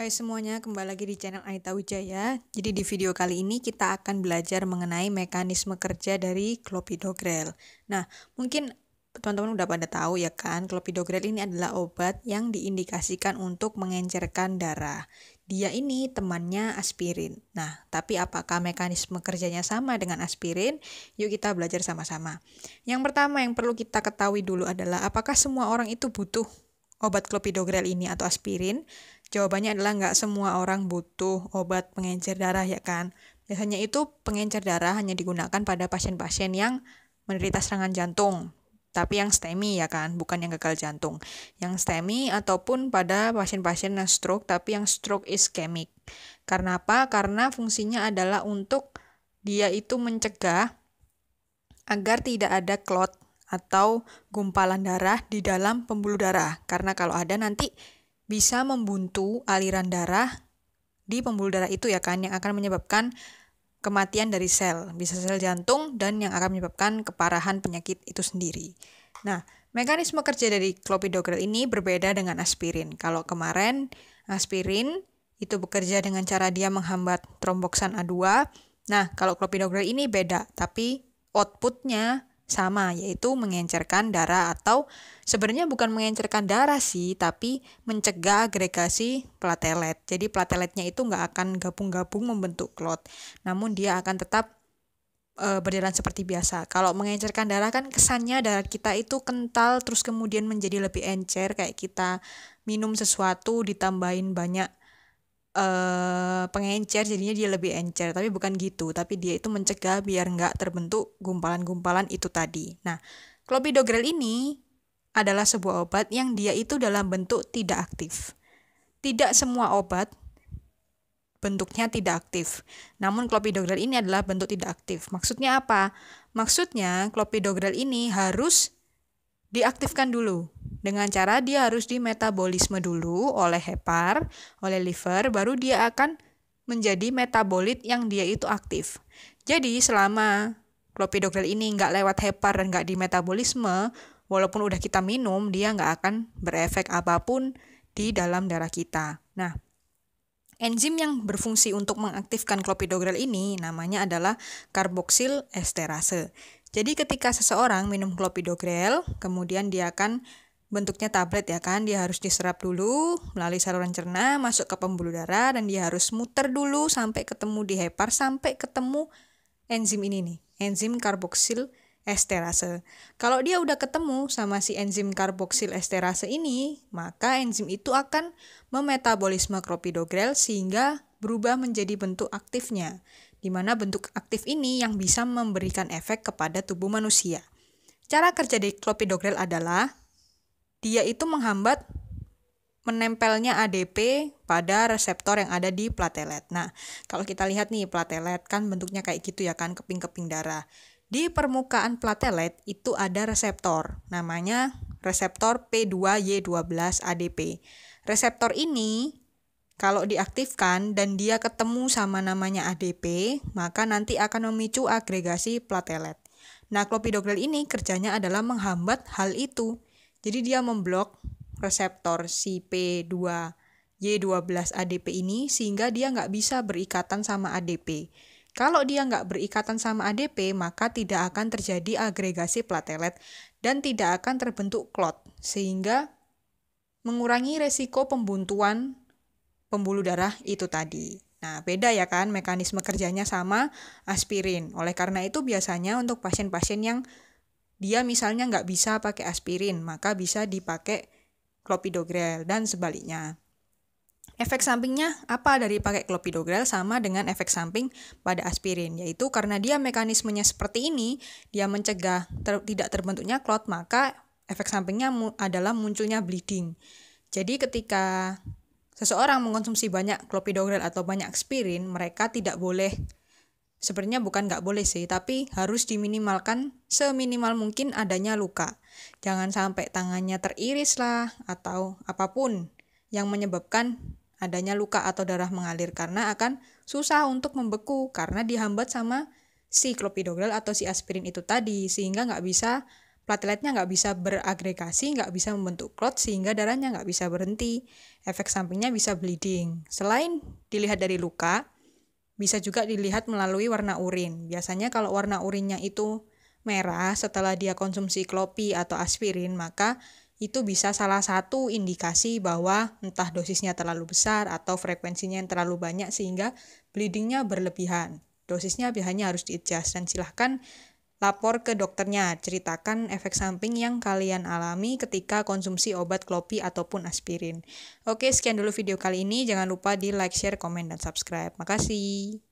Hai semuanya, kembali lagi di channel Anita Wijaya. Jadi di video kali ini kita akan belajar mengenai mekanisme kerja dari clopidogrel. Nah, mungkin teman-teman udah pada tahu ya kan, clopidogrel ini adalah obat yang diindikasikan untuk mengencerkan darah. Dia ini temannya aspirin. Nah, tapi apakah mekanisme kerjanya sama dengan aspirin? Yuk kita belajar sama-sama. Yang pertama yang perlu kita ketahui dulu adalah apakah semua orang itu butuh obat clopidogrel ini atau aspirin? Jawabannya adalah nggak semua orang butuh obat pengencer darah ya kan. Biasanya itu pengencer darah hanya digunakan pada pasien-pasien yang menderita serangan jantung, tapi yang STEMI ya kan, bukan yang gagal jantung. Yang STEMI ataupun pada pasien-pasien yang stroke, tapi yang stroke iskemik. Karena apa? Karena fungsinya adalah untuk dia itu mencegah agar tidak ada clot atau gumpalan darah di dalam pembuluh darah. Karena kalau ada nanti bisa membuntu aliran darah di pembuluh darah itu ya kan yang akan menyebabkan kematian dari sel, bisa sel jantung dan yang akan menyebabkan keparahan penyakit itu sendiri. Nah, mekanisme kerja dari clopidogrel ini berbeda dengan aspirin. Kalau kemarin aspirin itu bekerja dengan cara dia menghambat tromboksan A2. Nah, kalau clopidogrel ini beda, tapi outputnya sama, yaitu mengencerkan darah atau sebenarnya bukan mengencerkan darah sih, tapi mencegah agregasi platelet. Jadi plateletnya itu nggak akan gabung-gabung membentuk clot namun dia akan tetap e, berjalan seperti biasa. Kalau mengencerkan darah kan kesannya darah kita itu kental, terus kemudian menjadi lebih encer, kayak kita minum sesuatu ditambahin banyak uh, pengencer jadinya dia lebih encer tapi bukan gitu tapi dia itu mencegah biar nggak terbentuk gumpalan-gumpalan itu tadi nah clopidogrel ini adalah sebuah obat yang dia itu dalam bentuk tidak aktif tidak semua obat bentuknya tidak aktif. Namun clopidogrel ini adalah bentuk tidak aktif. Maksudnya apa? Maksudnya clopidogrel ini harus diaktifkan dulu dengan cara dia harus dimetabolisme dulu oleh hepar, oleh liver, baru dia akan menjadi metabolit yang dia itu aktif. Jadi selama klopidogrel ini nggak lewat hepar dan nggak di metabolisme, walaupun udah kita minum, dia nggak akan berefek apapun di dalam darah kita. Nah, Enzim yang berfungsi untuk mengaktifkan klopidogrel ini namanya adalah karboksil esterase. Jadi ketika seseorang minum klopidogrel, kemudian dia akan bentuknya tablet ya kan, dia harus diserap dulu melalui saluran cerna, masuk ke pembuluh darah, dan dia harus muter dulu sampai ketemu di hepar, sampai ketemu enzim ini nih, enzim karboksil esterase. Kalau dia udah ketemu sama si enzim karboksil esterase ini, maka enzim itu akan memetabolisme kropidogrel sehingga berubah menjadi bentuk aktifnya, di mana bentuk aktif ini yang bisa memberikan efek kepada tubuh manusia. Cara kerja di klopidogrel adalah dia itu menghambat menempelnya ADP pada reseptor yang ada di platelet. Nah, kalau kita lihat nih platelet kan bentuknya kayak gitu ya kan, keping-keping darah. Di permukaan platelet itu ada reseptor, namanya reseptor P2Y12 ADP. Reseptor ini kalau diaktifkan dan dia ketemu sama namanya ADP, maka nanti akan memicu agregasi platelet. Nah, klopidogrel ini kerjanya adalah menghambat hal itu. Jadi dia memblok reseptor si P2 Y12 ADP ini sehingga dia nggak bisa berikatan sama ADP. Kalau dia nggak berikatan sama ADP, maka tidak akan terjadi agregasi platelet dan tidak akan terbentuk clot, sehingga mengurangi resiko pembuntuan pembuluh darah itu tadi. Nah, beda ya kan mekanisme kerjanya sama aspirin. Oleh karena itu biasanya untuk pasien-pasien yang dia misalnya nggak bisa pakai aspirin, maka bisa dipakai clopidogrel dan sebaliknya. Efek sampingnya apa dari pakai clopidogrel sama dengan efek samping pada aspirin, yaitu karena dia mekanismenya seperti ini, dia mencegah ter tidak terbentuknya clot, maka efek sampingnya mu adalah munculnya bleeding. Jadi ketika seseorang mengkonsumsi banyak clopidogrel atau banyak aspirin, mereka tidak boleh Sebenarnya bukan nggak boleh sih, tapi harus diminimalkan seminimal mungkin adanya luka. Jangan sampai tangannya teriris lah atau apapun yang menyebabkan adanya luka atau darah mengalir karena akan susah untuk membeku karena dihambat sama si klopidogrel atau si aspirin itu tadi sehingga nggak bisa plateletnya nggak bisa beragregasi, nggak bisa membentuk klot sehingga darahnya nggak bisa berhenti. Efek sampingnya bisa bleeding. Selain dilihat dari luka, bisa juga dilihat melalui warna urin. Biasanya kalau warna urinnya itu merah setelah dia konsumsi klopi atau aspirin, maka itu bisa salah satu indikasi bahwa entah dosisnya terlalu besar atau frekuensinya yang terlalu banyak sehingga bleedingnya berlebihan. Dosisnya biasanya harus di-adjust dan silahkan Lapor ke dokternya, ceritakan efek samping yang kalian alami ketika konsumsi obat klopi ataupun aspirin. Oke, sekian dulu video kali ini. Jangan lupa di like, share, komen, dan subscribe. Makasih.